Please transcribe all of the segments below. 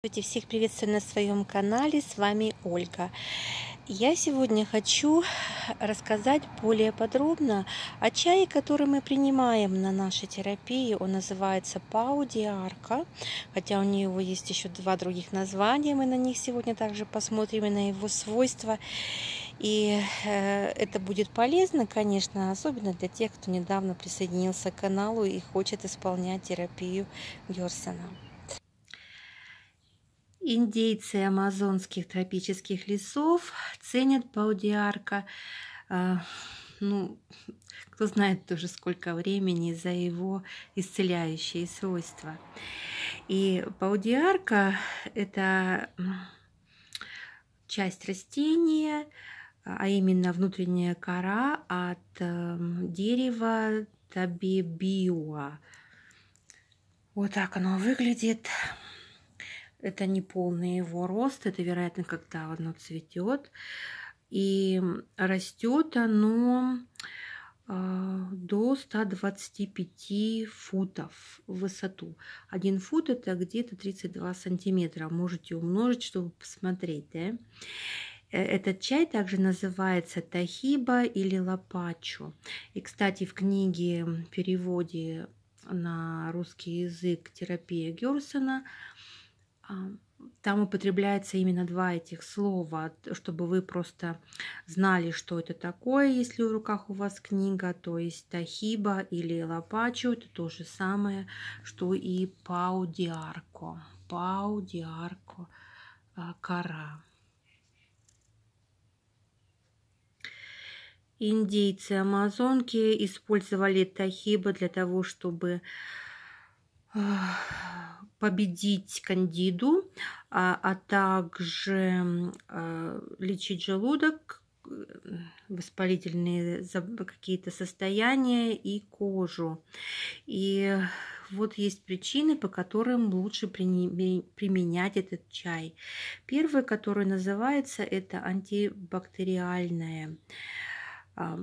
Здравствуйте, всех приветствую на своем канале, с вами Ольга. Я сегодня хочу рассказать более подробно о чае, который мы принимаем на нашей терапии. Он называется паудиарка, хотя у него есть еще два других названия, мы на них сегодня также посмотрим и на его свойства. И э, это будет полезно, конечно, особенно для тех, кто недавно присоединился к каналу и хочет исполнять терапию Герсона. Индейцы амазонских тропических лесов ценят паудиарка, а, ну, кто знает тоже сколько времени за его исцеляющие свойства. И паудиарка – это часть растения, а именно внутренняя кора от эм, дерева табибиуа. Вот так оно выглядит. Это не полный его рост, это, вероятно, когда оно цветет. И растет оно а, до 125 футов в высоту. Один фут это где-то 32 сантиметра. Можете умножить, чтобы посмотреть. Да? Э, этот чай также называется тахиба или лопачу. И, кстати, в книге переводе на русский язык терапия Герсона там употребляется именно два этих слова, чтобы вы просто знали, что это такое, если в руках у вас книга, то есть тахиба или лапачо, это то же самое, что и паудиарко, паудиарко, а, кора. Индейцы амазонки использовали тахиба для того, чтобы победить кандиду, а, а также а, лечить желудок, э, воспалительные какие-то состояния и кожу. И вот есть причины, по которым лучше применять этот чай. Первый, который называется, это антибактериальное. А,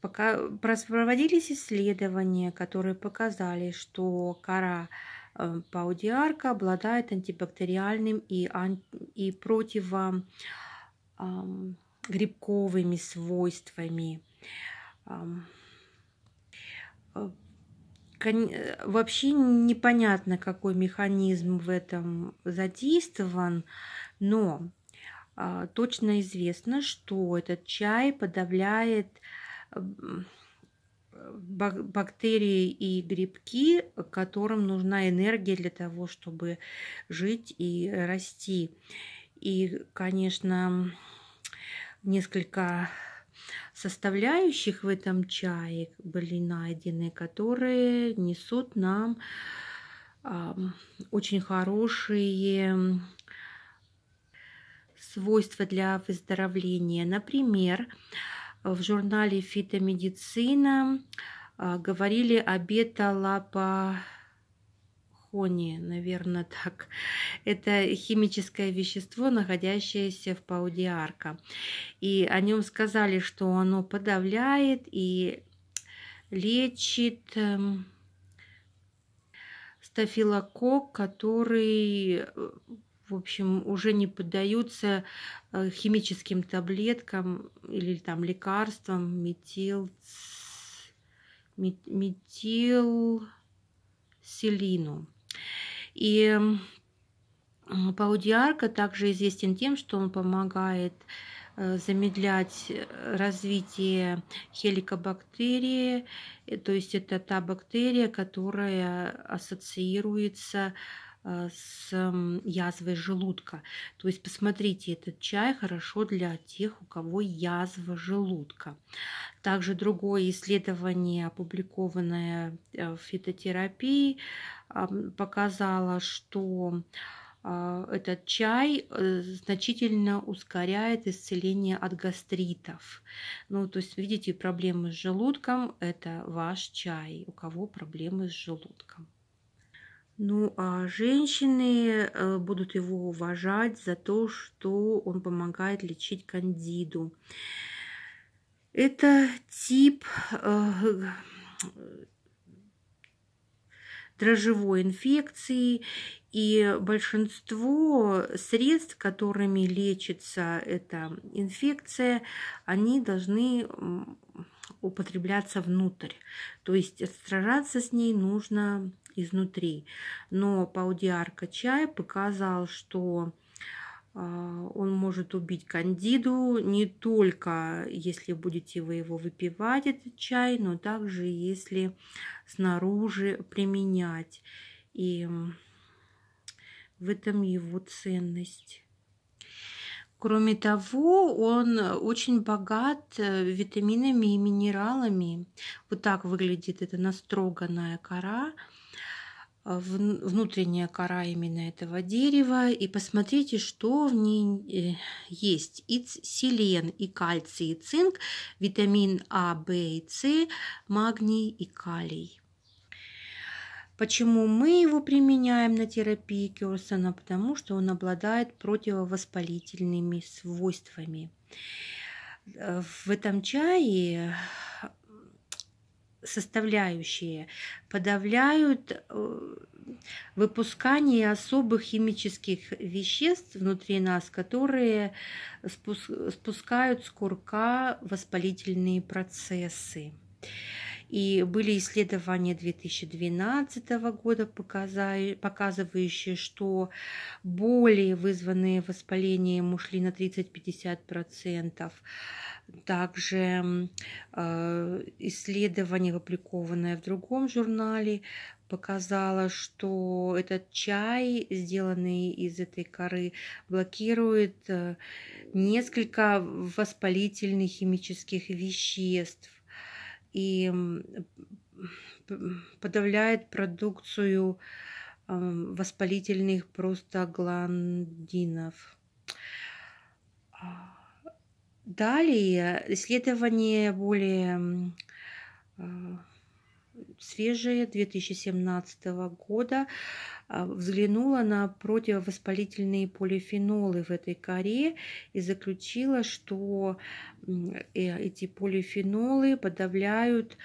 пока проводились исследования, которые показали, что кора Э, паудиарка обладает антибактериальным и, ан... и противогрибковыми свойствами. Э, э, вообще непонятно, какой механизм в этом задействован, но а, точно известно, что этот чай подавляет бактерии и грибки, которым нужна энергия для того, чтобы жить и расти. И, конечно, несколько составляющих в этом чае были найдены, которые несут нам очень хорошие свойства для выздоровления. Например, в журнале «Фитомедицина» а, говорили о бета-лапохоне, наверное, так. Это химическое вещество, находящееся в пауде арка. И о нем сказали, что оно подавляет и лечит эм, стафилокок, который э, в общем, уже не поддаются э, химическим таблеткам или там лекарствам, метил, метилселину. И паудиарка также известен тем, что он помогает э, замедлять развитие хеликобактерии, э, то есть это та бактерия, которая ассоциируется с Э, с язвой желудка. То есть посмотрите, этот чай хорошо для тех, у кого язва желудка. Также другое исследование, опубликованное э, в фитотерапии, показало, что а, этот чай э, значительно ускоряет исцеление от гастритов. Ну, то есть, видите, проблемы с желудком – это ваш чай, у кого проблемы с желудком. Ну, а женщины э, будут его уважать за то, что он помогает лечить кандиду. Это тип э, дрожжевой инфекции, и большинство средств, которыми лечится эта инфекция, они должны употребляться внутрь. То есть сражаться с ней нужно изнутри. Но Паудиарка чай показал, что а, он может убить кандиду не только если будете вы его выпивать, этот чай, но также если снаружи применять. И в этом его ценность. Кроме того, он очень богат э, витаминами и минералами. Вот так выглядит эта настроганная кора – а, внутренняя кора именно этого дерева и посмотрите, что в ней э, есть. И селен, и кальций, и цинк, витамин А, В и С, магний и калий. Почему мы его применяем на терапии Кёрсона? Потому что он обладает противовоспалительными свойствами. Э, в этом чае составляющие подавляют э, выпускание особых химических веществ внутри нас, которые спускают с курка воспалительные процессы. И были исследования 2012 года, показывающие, что боли, вызванные воспалением, ушли на 30-50%. Также э, исследование, опубликованное в другом журнале, показало, что этот чай, сделанный из этой коры, блокирует э, несколько воспалительных химических веществ и подавляет продукцию эм, воспалительных простагландинов. А, далее исследование более э, свежее 2017 года а, взглянула на противовоспалительные полифенолы в этой коре и заключила, что э, эти полифенолы подавляют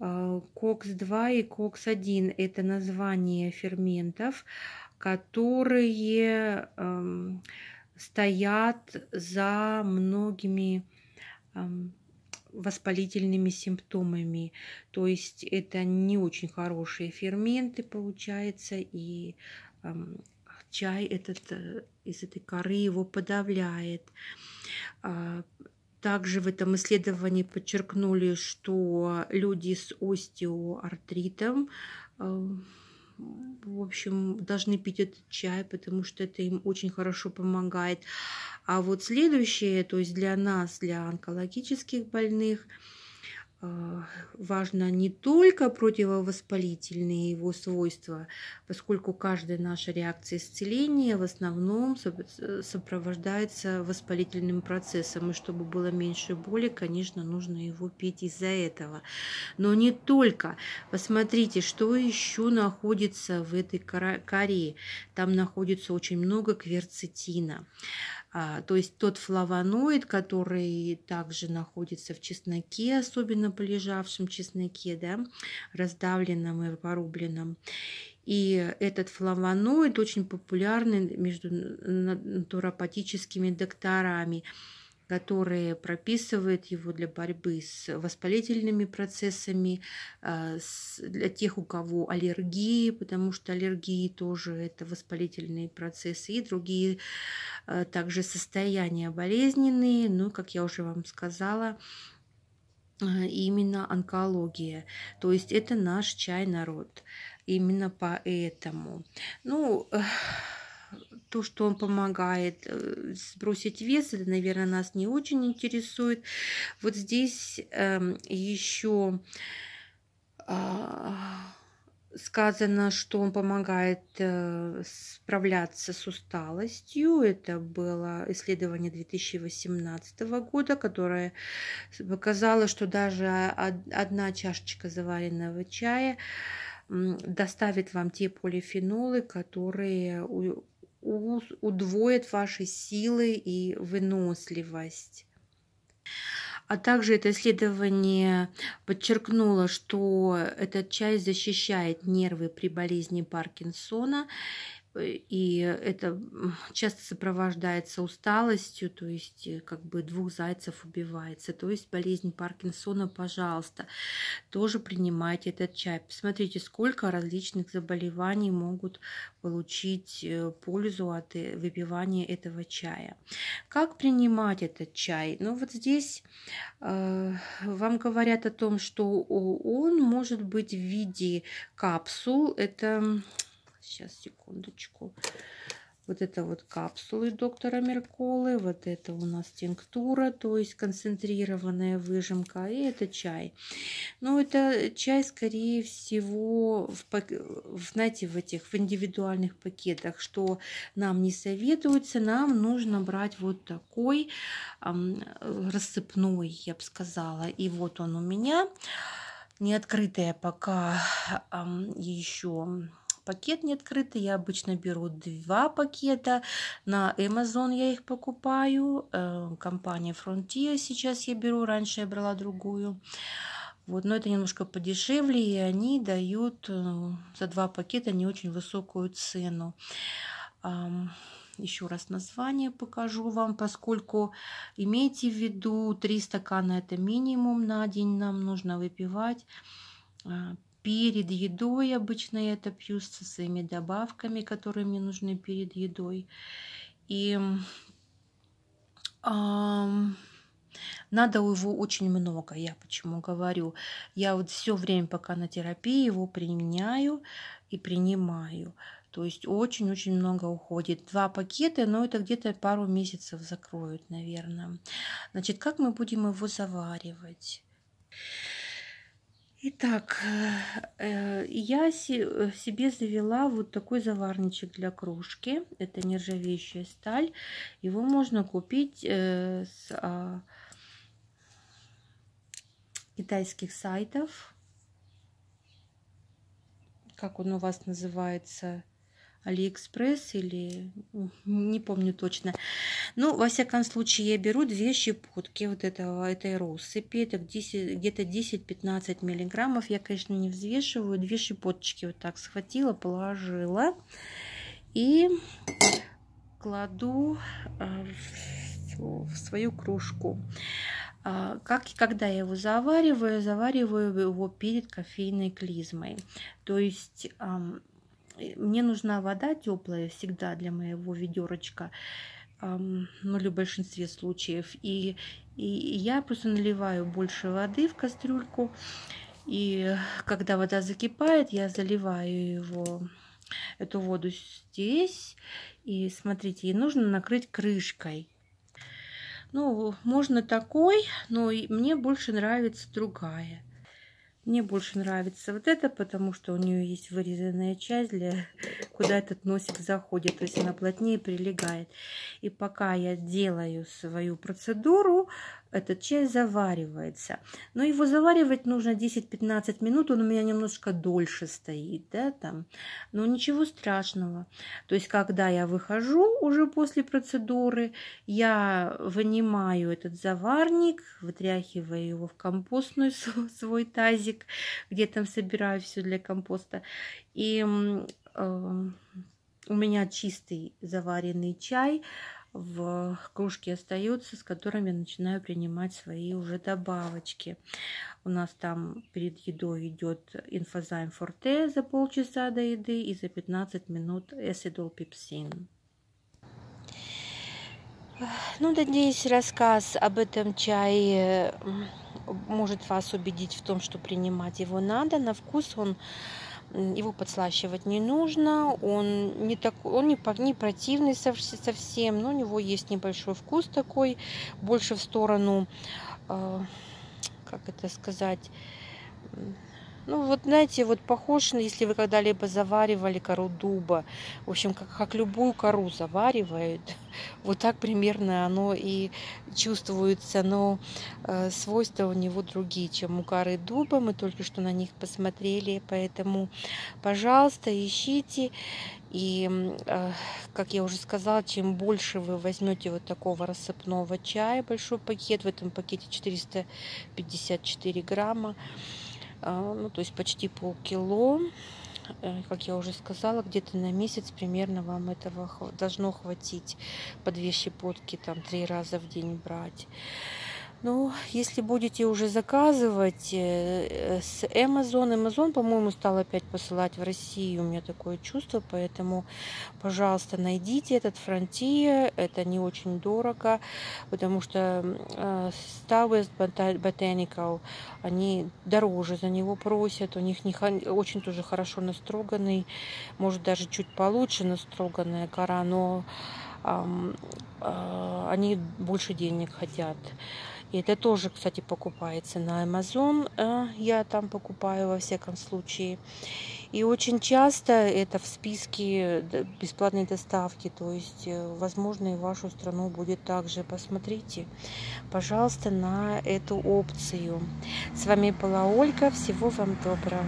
а, КОКС-2 и КОКС-1. Это название ферментов, которые стоят за многими воспалительными симптомами. То есть это не очень хорошие ферменты получается, и э, чай этот э, из этой коры его подавляет. А, также в этом исследовании подчеркнули, что люди с остеоартритом э, в общем, должны пить этот чай, потому что это им очень хорошо помогает. А вот следующее, то есть для нас, для онкологических больных – а, важно не только противовоспалительные его свойства, поскольку каждая наша реакция исцеления в основном сопровождается воспалительным процессом, и чтобы было меньше боли, конечно, нужно его пить из-за этого. Но не только. Посмотрите, что еще находится в этой коре. Там находится очень много кверцетина. А, то есть тот флавоноид, который также находится в чесноке, особенно полежавшем чесноке, да, раздавленном и порубленном. И этот флавоноид очень популярный между натуропатическими докторами которые прописывают его для борьбы с воспалительными процессами, а, для тех, у кого аллергии, потому что аллергии тоже это воспалительные процессы и другие а, также состояния болезненные, ну, как я уже вам сказала, а, именно онкология. То есть это наш чай народ. Именно поэтому. Ну, то, что он помогает э, сбросить вес, это, наверное, нас не очень интересует. Вот здесь э, эм, еще э, а, сказано, что он помогает э, справляться с усталостью. Это было исследование 2018 года, которое показало, что даже одна чашечка заваренного чая доставит вам те полифенолы, которые удвоит ваши силы и выносливость. А также это исследование подчеркнуло, что эта часть защищает нервы при болезни Паркинсона и это часто сопровождается усталостью, то есть э, как бы двух зайцев убивается. То есть болезнь Паркинсона, пожалуйста, тоже принимайте этот чай. Посмотрите, сколько различных заболеваний могут получить э, пользу от э, выпивания этого чая. Как принимать этот чай? Ну вот здесь э, вам говорят о том, что он может быть в виде капсул. Это Сейчас, секундочку. Вот это вот капсулы доктора Мерколы. Вот это у нас тинктура, то есть концентрированная выжимка. И это чай. Но ну, это чай, скорее всего, в, в, знаете, в этих в индивидуальных пакетах, что нам не советуется. Нам нужно брать вот такой рассыпной, я бы сказала. И вот он у меня. Не открытая пока еще пакет не открытый. Я обычно беру два пакета. На Amazon я их покупаю. Э, компания Frontier сейчас я беру. Раньше я брала другую. Вот, но это немножко подешевле, и они дают э, за два пакета не очень высокую цену. Еще раз название покажу вам, поскольку имейте в виду, 3 стакана это минимум на день нам нужно выпивать а, перед едой. Обычно я это пью со своими добавками, которые мне нужны перед едой. И эм, надо его очень много, я почему говорю. Я вот все время, пока на терапии, его применяю и принимаю. То есть очень-очень много уходит. Два пакета, но это где-то пару месяцев закроют, наверное. Значит, как мы будем его заваривать? Итак, э, я э, себе завела вот такой заварничек для кружки. Это нержавеющая сталь. Его можно купить э, с а, китайских сайтов. Как он у вас называется? Алиэкспресс или ну, не помню точно. Ну, во всяком случае, я беру две щепотки вот этого, этой россыпи. Это где-то 10-15 миллиграммов. Я, конечно, не взвешиваю. Две щепоточки вот так схватила, положила. И кладу а, в свою кружку. А, как, и когда я его завариваю, завариваю его перед кофейной клизмой. То есть мне нужна вода теплая всегда для моего ведерочка, ну, или в большинстве случаев. И, и я просто наливаю больше воды в кастрюльку. И когда вода закипает, я заливаю его эту воду здесь. И смотрите, ей нужно накрыть крышкой. Ну, можно такой, но мне больше нравится другая. Мне больше нравится вот это, потому что у нее есть вырезанная часть, для, куда этот носик заходит. То есть она плотнее прилегает. И пока я делаю свою процедуру, этот чай заваривается. Но его заваривать нужно 10-15 минут, он у меня немножко дольше стоит, да, там. Но ничего страшного. То есть, когда я выхожу уже после процедуры, я вынимаю этот заварник, вытряхиваю его в компостную свой тазик, где там собираю все для компоста. И э, у меня чистый заваренный чай, в кружке остаются, с которыми я начинаю принимать свои уже добавочки. У нас там перед едой идет инфозайм форте за полчаса до еды и за 15 минут эсидол пепсин. Ну, надеюсь, рассказ об этом чае может вас убедить в том, что принимать его надо. На вкус он его подслащивать не нужно, он не, так, он не, не противный совсем, но у него есть небольшой вкус такой, больше в сторону, а, как это сказать, ну, вот знаете, вот похож, если вы когда-либо заваривали кору дуба. В общем, как, как любую кору заваривают, вот так примерно оно и чувствуется. Но э, свойства у него другие, чем у коры дуба. Мы только что на них посмотрели. Поэтому, пожалуйста, ищите. И, э, как я уже сказала, чем больше вы возьмете вот такого рассыпного чая, большой пакет, в этом пакете 454 грамма, а, ну, то есть почти полкило, э, как я уже сказала, где-то на месяц примерно вам этого должно хватить, по две щепотки там три раза в день брать. Ну, если будете уже заказывать э, э, с Amazon, Amazon, по-моему, стал опять посылать в Россию, у меня такое чувство, поэтому, пожалуйста, найдите этот Frontier, это не очень дорого, потому что э, Star West Botanical, они дороже за него просят, у них не, очень тоже хорошо настроганный, может даже чуть получше настроганная кора, но они больше денег хотят. И это тоже, кстати, покупается на Amazon. Э, я там покупаю во всяком случае. И очень часто это в списке бесплатной доставки. То есть, э, возможно, и вашу страну будет также. Посмотрите, пожалуйста, на эту опцию. С вами была Ольга. Всего вам доброго.